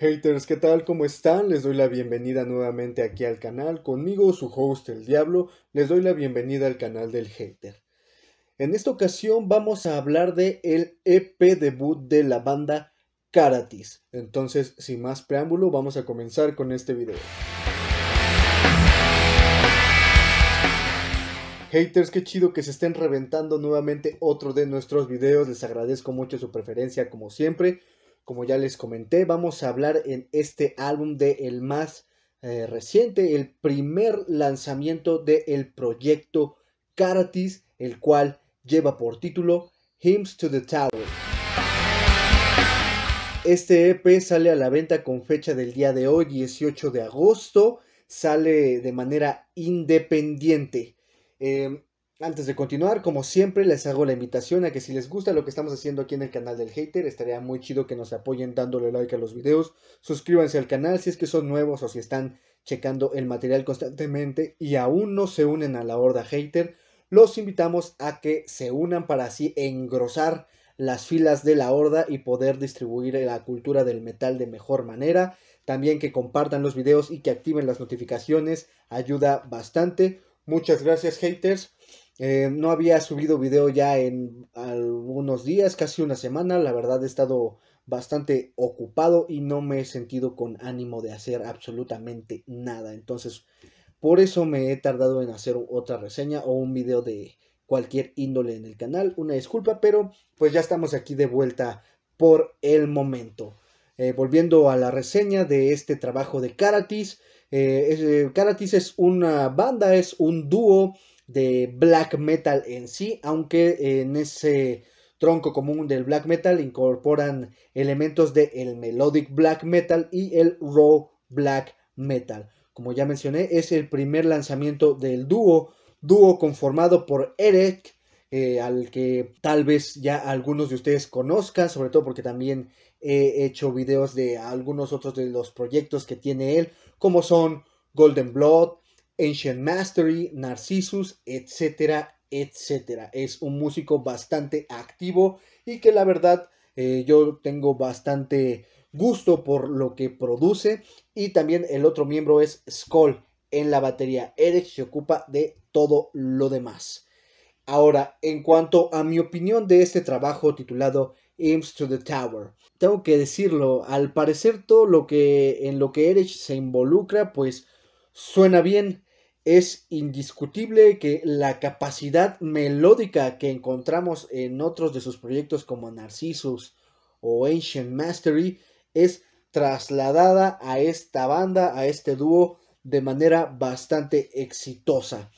Haters, ¿qué tal? ¿Cómo están? Les doy la bienvenida nuevamente aquí al canal. Conmigo, su host, el Diablo, les doy la bienvenida al canal del Hater. En esta ocasión vamos a hablar de el EP debut de la banda Karatis. Entonces, sin más preámbulo, vamos a comenzar con este video. Haters, qué chido que se estén reventando nuevamente otro de nuestros videos. Les agradezco mucho su preferencia, como siempre. Como ya les comenté, vamos a hablar en este álbum de el más eh, reciente, el primer lanzamiento del proyecto Karatis, el cual lleva por título Hymns to the Tower. Este EP sale a la venta con fecha del día de hoy, 18 de agosto, sale de manera independiente. Em, antes de continuar, como siempre, les hago la invitación a que si les gusta lo que estamos haciendo aquí en el canal del hater, estaría muy chido que nos apoyen dándole like a los videos, suscríbanse al canal si es que son nuevos o si están checando el material constantemente y aún no se unen a la horda hater, los invitamos a que se unan para así engrosar las filas de la horda y poder distribuir la cultura del metal de mejor manera. También que compartan los videos y que activen las notificaciones ayuda bastante. Muchas gracias haters. Eh, no había subido video ya en algunos días, casi una semana. La verdad he estado bastante ocupado y no me he sentido con ánimo de hacer absolutamente nada. Entonces, por eso me he tardado en hacer otra reseña o un video de cualquier índole en el canal. Una disculpa, pero pues ya estamos aquí de vuelta por el momento. Eh, volviendo a la reseña de este trabajo de Karatis. Eh, Karatis es una banda, es un dúo de black metal en sí, aunque en ese tronco común del black metal incorporan elementos del el melodic black metal y el raw black metal. Como ya mencioné, es el primer lanzamiento del dúo, dúo conformado por Eric, eh, al que tal vez ya algunos de ustedes conozcan, sobre todo porque también he hecho videos de algunos otros de los proyectos que tiene él, como son Golden Blood, Ancient Mastery, Narcissus, etcétera, etcétera. Es un músico bastante activo y que la verdad eh, yo tengo bastante gusto por lo que produce. Y también el otro miembro es Skull en la batería. Eric se ocupa de todo lo demás. Ahora, en cuanto a mi opinión de este trabajo titulado Imps to the Tower, tengo que decirlo, al parecer todo lo que en lo que Erich se involucra, pues suena bien, es indiscutible que la capacidad melódica que encontramos en otros de sus proyectos como Narcissus o Ancient Mastery es trasladada a esta banda, a este dúo, de manera bastante exitosa.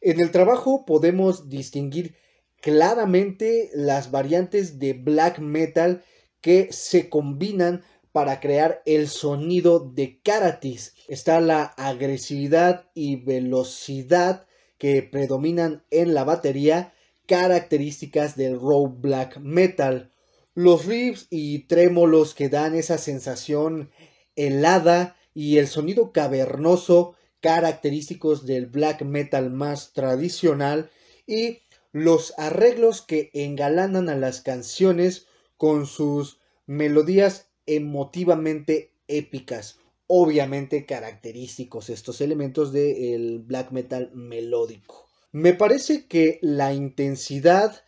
En el trabajo podemos distinguir claramente las variantes de black metal que se combinan para crear el sonido de Karatis. Está la agresividad y velocidad que predominan en la batería, características del raw black metal. Los riffs y trémolos que dan esa sensación helada y el sonido cavernoso característicos del black metal más tradicional y los arreglos que engalanan a las canciones con sus melodías emotivamente épicas. Obviamente característicos estos elementos del black metal melódico. Me parece que la intensidad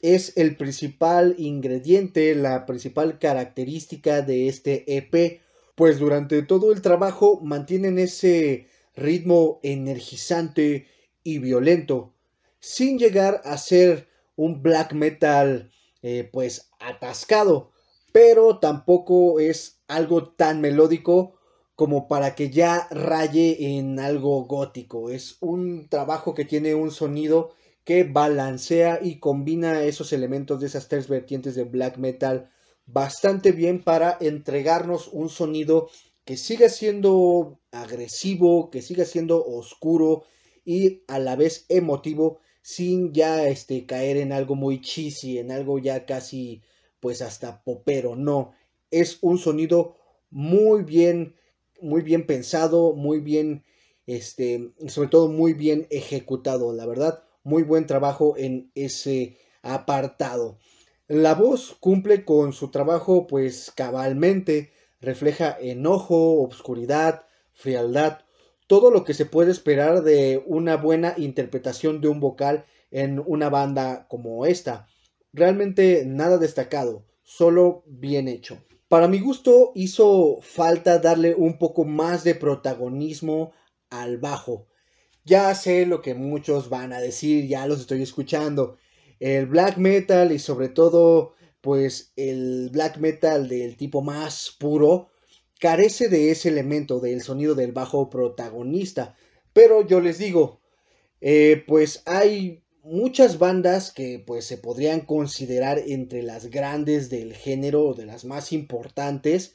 es el principal ingrediente, la principal característica de este EP, pues durante todo el trabajo mantienen ese ritmo energizante y violento, sin llegar a ser un black metal eh, pues atascado, pero tampoco es algo tan melódico como para que ya raye en algo gótico. Es un trabajo que tiene un sonido que balancea y combina esos elementos de esas tres vertientes de black metal bastante bien para entregarnos un sonido que siga siendo agresivo, que siga siendo oscuro y a la vez emotivo sin ya este caer en algo muy cheesy, en algo ya casi pues hasta popero, no, es un sonido muy bien, muy bien pensado, muy bien, este, sobre todo muy bien ejecutado, la verdad, muy buen trabajo en ese apartado. La voz cumple con su trabajo pues cabalmente, refleja enojo, obscuridad, frialdad, todo lo que se puede esperar de una buena interpretación de un vocal en una banda como esta. Realmente nada destacado, solo bien hecho. Para mi gusto hizo falta darle un poco más de protagonismo al bajo. Ya sé lo que muchos van a decir, ya los estoy escuchando. El black metal y sobre todo pues el black metal del tipo más puro carece de ese elemento del sonido del bajo protagonista. Pero yo les digo, eh, pues hay muchas bandas que pues se podrían considerar entre las grandes del género o de las más importantes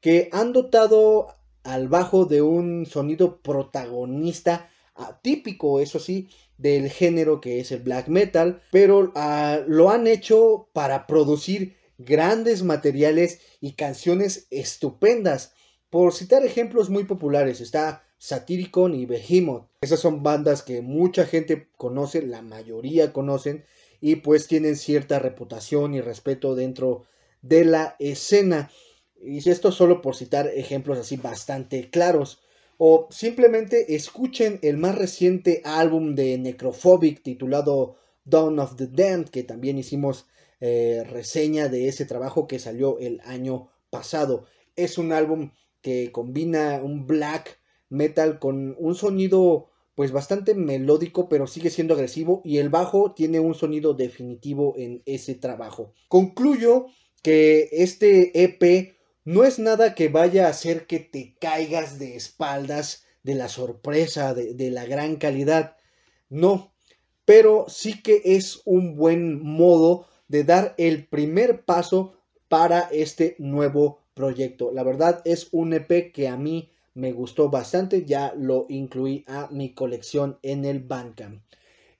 que han dotado al bajo de un sonido protagonista atípico, eso sí, del género que es el black metal, pero ah, lo han hecho para producir grandes materiales y canciones estupendas. Por citar ejemplos muy populares, está Satyricon y Behemoth. Esas son bandas que mucha gente conoce, la mayoría conocen, y pues tienen cierta reputación y respeto dentro de la escena. Y esto solo por citar ejemplos así bastante claros. O simplemente escuchen el más reciente álbum de Necrophobic titulado Dawn of the Dead que también hicimos eh, reseña de ese trabajo que salió el año pasado. Es un álbum que combina un black metal con un sonido pues bastante melódico, pero sigue siendo agresivo y el bajo tiene un sonido definitivo en ese trabajo. Concluyo que este EP no es nada que vaya a hacer que te caigas de espaldas de la sorpresa, de, la gran calidad, no, pero sí que es un buen modo de dar el primer paso para este nuevo proyecto. La verdad es un EP que a mí me gustó bastante, ya lo incluí a mi colección en el Bandcamp.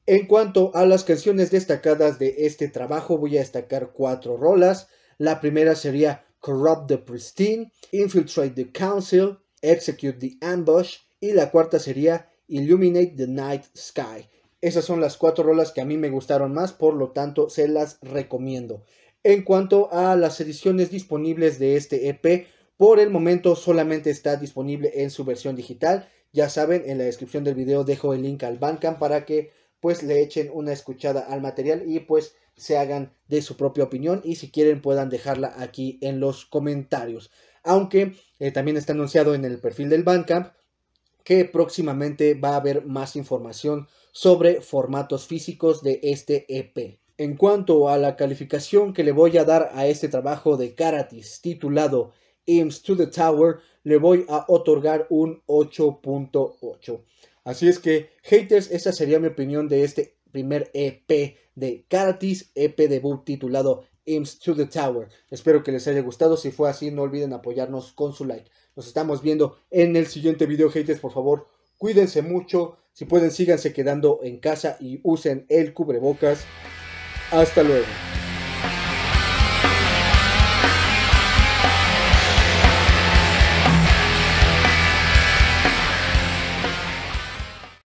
En cuanto a las canciones destacadas de este trabajo, voy a destacar cuatro rolas. La primera sería Corrupt the Pristine, Infiltrate the Council, Execute the Ambush y la cuarta sería Illuminate the Night Sky. Esas son las cuatro rolas que a mí me gustaron más, por lo tanto se las recomiendo. En cuanto a las ediciones disponibles de este EP, por el momento solamente está disponible en su versión digital. Ya saben, en la descripción del video dejo el link al Bandcamp para que pues le echen una escuchada al material y pues se hagan de su propia opinión y si quieren puedan dejarla aquí en los comentarios. Aunque eh, también está anunciado en el perfil del Bandcamp que próximamente va a haber más información sobre formatos físicos de este EP. En cuanto a la calificación que le voy a dar a este trabajo de Karatis titulado IMS to the Tower, le voy a otorgar un 8.8. Así es que, haters, esa sería mi opinión de este primer EP de Karatis, EP debut titulado Imps to the Tower. Espero que les haya gustado. Si fue así, no olviden apoyarnos con su like. Nos estamos viendo en el siguiente video, haters. Por favor, cuídense mucho. Si pueden, síganse quedando en casa y usen el cubrebocas. Hasta luego.